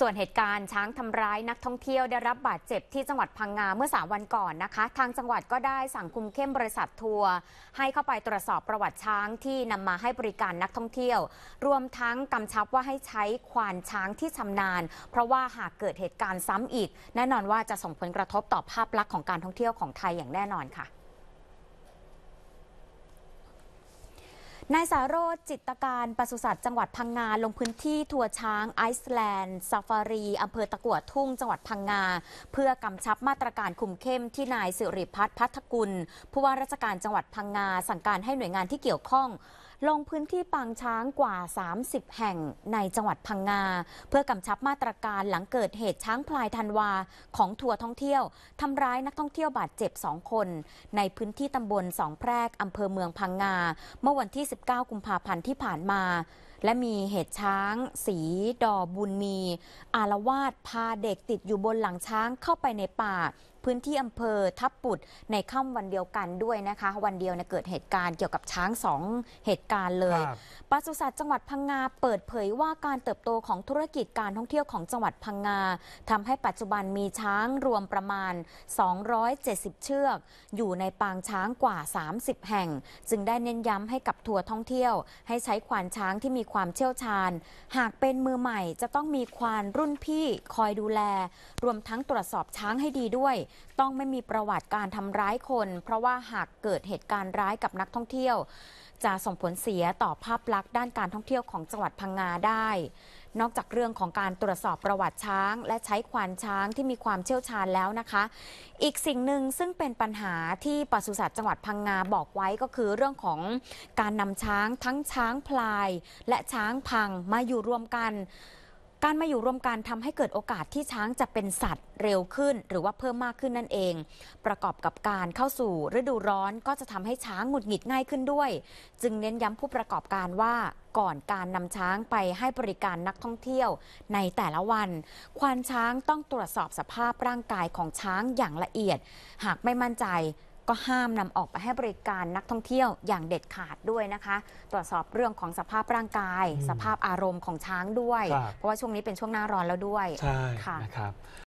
ส่วนเหตุการณ์ช้างทำร้ายนักท่องเที่ยวได้รับบาดเจ็บที่จังหวัดพังงาเมื่อ 3 วันก่อนนะคะ ทางจังหวัดก็ได้สั่งคุมเข้มบริษัททัวร์ให้เข้าไปตรวจสอบประวัติช้างที่นำมาให้บริการนักท่องเที่ยว รวมทั้งกำชับว่าให้ใช้ควานช้างที่ชำนาญเพราะว่าหากเกิดเหตุการณ์ซ้ำอีก แน่นอนว่าจะส่งผลกระทบต่อภาพลักษณ์ของการท่องเที่ยวของไทยอย่างแน่นอนค่ะนายสาโรจจิตการปศุสัตว์จังหวัดพังงา ลงพื้นที่ทัวร์ช้าง ไอซ์แลนด์ ซาฟารี อำเภอตะกวดทุ่งจังหวัดพังงา เพื่อกำชับมาตรการคุมเข้มที่นาย สิริพัฒน์พัทกุล ผู้ว่าราชการจังหวัดพังงา สั่งการให้หน่วยงานที่เกี่ยวข้องลงพื้นที่ปางช้างกว่า 30 แห่งในจังหวัดพังงา เพื่อกำชับมาตรการหลังเกิดเหตุช้างพลายธันวาของทัวร์ท่องเที่ยว ทำร้ายนักท่องเที่ยวบาดเจ็บ 2 คน ในพื้นที่ตำบลสองแพรกอำเภอเมืองพังงา เมื่อวันที่ 19 กุมภาพันธ์ที่ผ่านมา และมีเหตุช้าง สี ดอบุญมี อารวาสพาเด็กติดอยู่บนหลังช้างเข้าไปในป่าพื้นที่อำเภอทับปุดในค่ำวันเดียวกันด้วยนะคะวันเดียวเนี่ยเกิดเหตุการณ์เกี่ยวกับช้างสองเหตุการณ์เลยปศุสัตว์จังหวัดพังงาเปิดเผยว่าการเติบโตของธุรกิจการท่องเที่ยวของจังหวัดพังงาทำให้ปัจจุบันมีช้างรวมประมาณ 270 เชือก อยู่ในปางช้างกว่า 30 แห่ง จึงได้เน้นย้ำให้กับทัวร์ท่องเที่ยว ให้ใช้ควานช้างที่มีความเชี่ยวชาญ หากเป็นมือใหม่จะต้องมีควานรุ่นพี่คอยดูแล รวมทั้งตรวจสอบช้างให้ดีด้วยต้องไม่มีประวัติการทำร้ายคน เพราะว่าหากเกิดเหตุการณ์ร้ายกับนักท่องเที่ยว จะส่งผลเสียต่อภาพลักษณ์ด้านการท่องเที่ยวของจังหวัดพังงาได้ นอกจากเรื่องของการตรวจสอบประวัติช้าง และใช้ควานช้างที่มีความเชี่ยวชาญแล้วนะคะ อีกสิ่งหนึ่งซึ่งเป็นปัญหาที่ปศุสัตว์จังหวัดพังงาบอกไว้ก็คือเรื่องของการนำช้างทั้งช้างพลาย และช้างพังมาอยู่รวมกันการมาอยู่รวมกันทำให้เกิดโอกาสที่ช้างจะเป็นสัตว์เร็วขึ้น หรือว่าเพิ่มมากขึ้นนั่นเอง ประกอบกับการเข้าสู่ ฤดูร้อนก็จะทำให้ช้าง หงุดหงิดง่ายขึ้นด้วย จึงเน้นย้ำผู้ประกอบการว่า ก่อนการนำช้างไปให้บริการนักท่องเที่ยว ในแต่ละวัน ควานช้างต้องตรวจสอบสภาพร่างกายของช้างอย่างละเอียด หากไม่มั่นใจก็ห้ามนำออกไปให้บริการนักท่องเที่ยวอย่างเด็ดขาดด้วยนะคะ ตรวจสอบเรื่องของสภาพร่างกาย สภาพอารมณ์ของช้างด้วย เพราะว่าช่วงนี้เป็นช่วงหน้าร้อนแล้วด้วย ใช่นะครับ